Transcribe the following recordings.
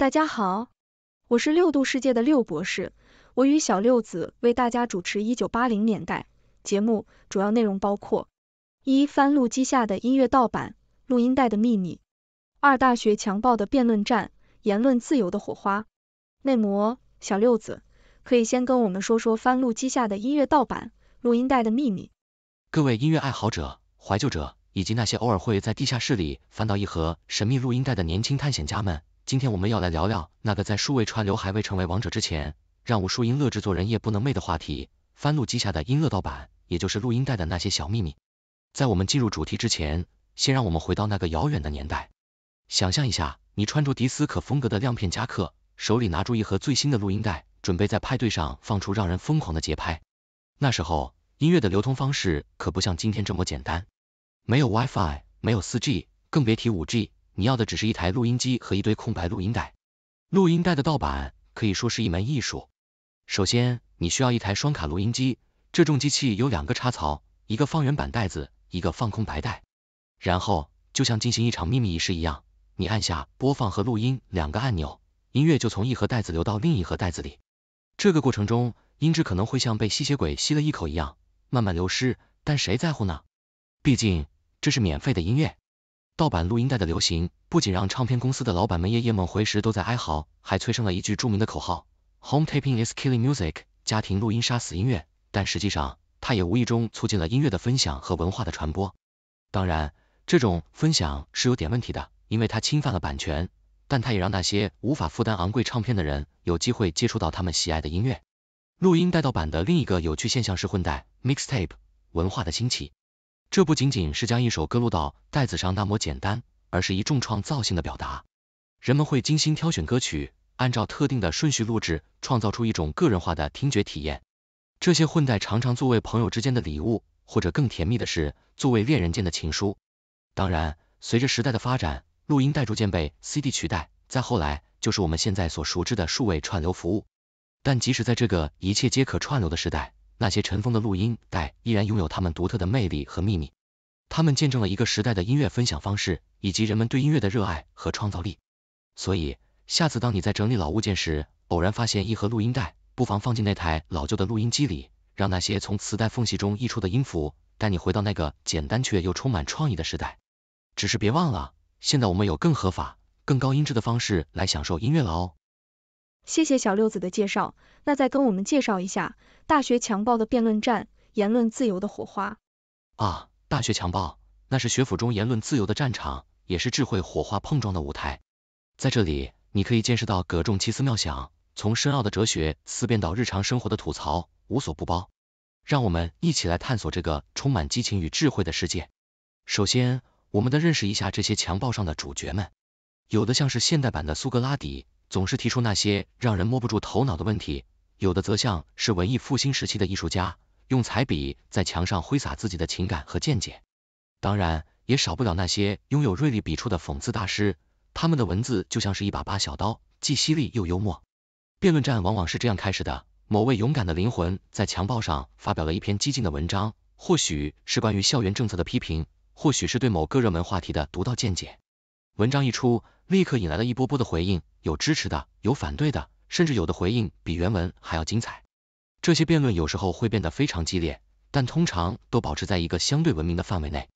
大家好，我是六度世界的六博士，我与小六子为大家主持一九八零年代节目，主要内容包括：一、翻录机下的音乐盗版、录音带的秘密；二、大学强暴的辩论战、言论自由的火花。内模小六子，可以先跟我们说说翻录机下的音乐盗版、录音带的秘密。各位音乐爱好者、怀旧者，以及那些偶尔会在地下室里翻到一盒神秘录音带的年轻探险家们。今天我们要来聊聊那个在数位串流还未成为王者之前，让无数音乐制作人夜不能寐的话题——翻录机下的音乐盗版，也就是录音带的那些小秘密。在我们进入主题之前，先让我们回到那个遥远的年代，想象一下，你穿着迪斯科风格的亮片夹克，手里拿出一盒最新的录音带，准备在派对上放出让人疯狂的节拍。那时候，音乐的流通方式可不像今天这么简单，没有 WiFi，没有 4G，更别提 5G。你要的只是一台录音机和一堆空白录音带。录音带的盗版可以说是一门艺术。首先，你需要一台双卡录音机，这种机器有两个插槽，一个放原版带子，一个放空白带。然后，就像进行一场秘密仪式一样，你按下播放和录音两个按钮，音乐就从一盒带子流到另一盒带子里。这个过程中，音质可能会像被吸血鬼吸了一口一样，慢慢流失，但谁在乎呢？毕竟这是免费的音乐。盗版录音带的流行，不仅让唱片公司的老板们夜夜梦回时都在哀嚎，还催生了一句著名的口号：Home Taping is Killing Music（ 家庭录音杀死音乐）。但实际上，它也无意中促进了音乐的分享和文化的传播。当然，这种分享是有点问题的，因为它侵犯了版权，但它也让那些无法负担昂贵唱片的人有机会接触到他们喜爱的音乐。录音带盗版的另一个有趣现象是混带 （Mixtape） 文化的兴起。这不仅仅是将一首歌录到袋子上那么简单，而是一种创造性的表达。人们会精心挑选歌曲，按照特定的顺序录制，创造出一种个人化的听觉体验。这些混带常常作为朋友之间的礼物，或者更甜蜜的是作为恋人间的情书。当然，随着时代的发展，录音带逐渐被 CD 取代，再后来就是我们现在所熟知的数位串流服务。但即使在这个一切皆可串流的时代，那些尘封的录音带依然拥有它们独特的魅力和秘密，它们见证了一个时代的音乐分享方式，以及人们对音乐的热爱和创造力。所以，下次当你在整理老物件时，偶然发现一盒录音带，不妨放进那台老旧的录音机里，让那些从磁带缝隙中溢出的音符带你回到那个简单却又充满创意的时代。只是别忘了，现在我们有更合法、更高音质的方式来享受音乐了哦。谢谢小六子的介绍，那再跟我们介绍一下大学强暴的辩论战，言论自由的火花。啊，大学强暴，那是学府中言论自由的战场，也是智慧火花碰撞的舞台。在这里，你可以见识到各种奇思妙想，从深奥的哲学思辨到日常生活的吐槽，无所不包。让我们一起来探索这个充满激情与智慧的世界。首先，我们得认识一下这些强暴上的主角们，有的像是现代版的苏格拉底。总是提出那些让人摸不住头脑的问题，有的则像是文艺复兴时期的艺术家，用彩笔在墙上挥洒自己的情感和见解。当然，也少不了那些拥有锐利笔触的讽刺大师，他们的文字就像是一把把小刀，既犀利又幽默。辩论战往往是这样开始的：某位勇敢的灵魂在墙报上发表了一篇激进的文章，或许是关于校园政策的批评，或许是对某个热门话题的独到见解。文章一出，立刻引来了一波波的回应，有支持的，有反对的，甚至有的回应比原文还要精彩。这些辩论有时候会变得非常激烈，但通常都保持在一个相对文明的范围内。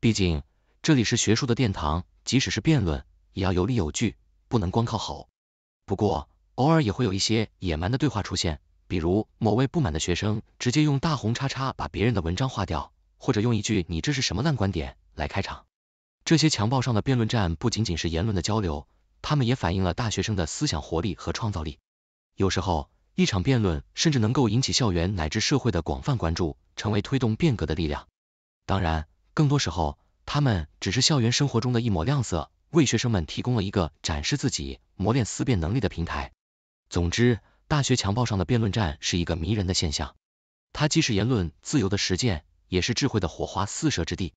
毕竟这里是学术的殿堂，即使是辩论，也要有理有据，不能光靠吼。不过偶尔也会有一些野蛮的对话出现，比如某位不满的学生直接用大红叉叉把别人的文章划掉，或者用一句“你这是什么烂观点”来开场。这些强报上的辩论战不仅仅是言论的交流，他们也反映了大学生的思想活力和创造力。有时候，一场辩论甚至能够引起校园乃至社会的广泛关注，成为推动变革的力量。当然，更多时候，他们只是校园生活中的一抹亮色，为学生们提供了一个展示自己、磨练思辨能力的平台。总之，大学强报上的辩论战是一个迷人的现象，它既是言论自由的实践，也是智慧的火花四射之地。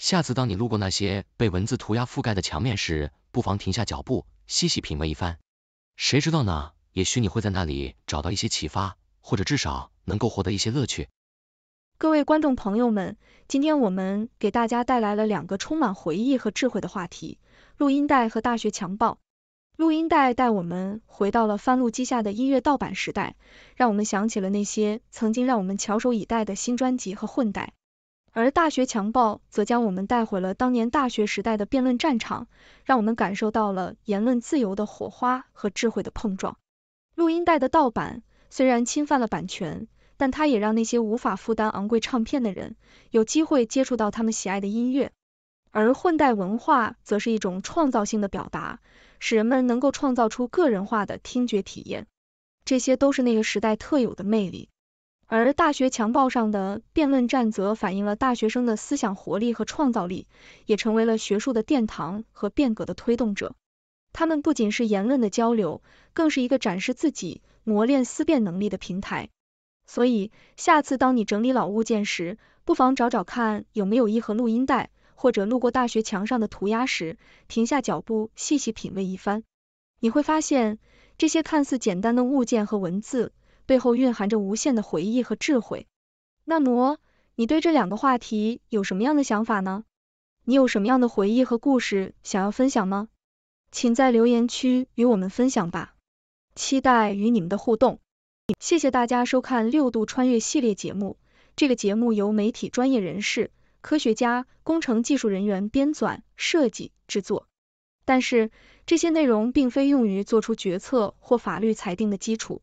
下次当你路过那些被文字涂鸦覆盖的墙面时，不妨停下脚步，细细品味一番。谁知道呢？也许你会在那里找到一些启发，或者至少能够获得一些乐趣。各位观众朋友们，今天我们给大家带来了两个充满回忆和智慧的话题：录音带和大学强暴。录音带带我们回到了翻录机下的音乐盗版时代，让我们想起了那些曾经让我们翘首以待的新专辑和混带。而大学强暴则将我们带回了当年大学时代的辩论战场，让我们感受到了言论自由的火花和智慧的碰撞。录音带的盗版虽然侵犯了版权，但它也让那些无法负担昂贵唱片的人有机会接触到他们喜爱的音乐。而混带文化则是一种创造性的表达，使人们能够创造出个人化的听觉体验。这些都是那个时代特有的魅力。而大学墙报上的辩论战则反映了大学生的思想活力和创造力，也成为了学术的殿堂和变革的推动者。他们不仅是言论的交流，更是一个展示自己、磨练思辨能力的平台。所以，下次当你整理老物件时，不妨找找看有没有一盒录音带，或者路过大学墙上的涂鸦时，停下脚步细细品味一番，你会发现这些看似简单的物件和文字。背后蕴含着无限的回忆和智慧。那么，你对这两个话题有什么样的想法呢？你有什么样的回忆和故事想要分享吗？请在留言区与我们分享吧，期待与你们的互动。谢谢大家收看《六度穿越》系列节目。这个节目由媒体专业人士、科学家、工程技术人员编纂、设计、制作，但是这些内容并非用于做出决策或法律裁定的基础。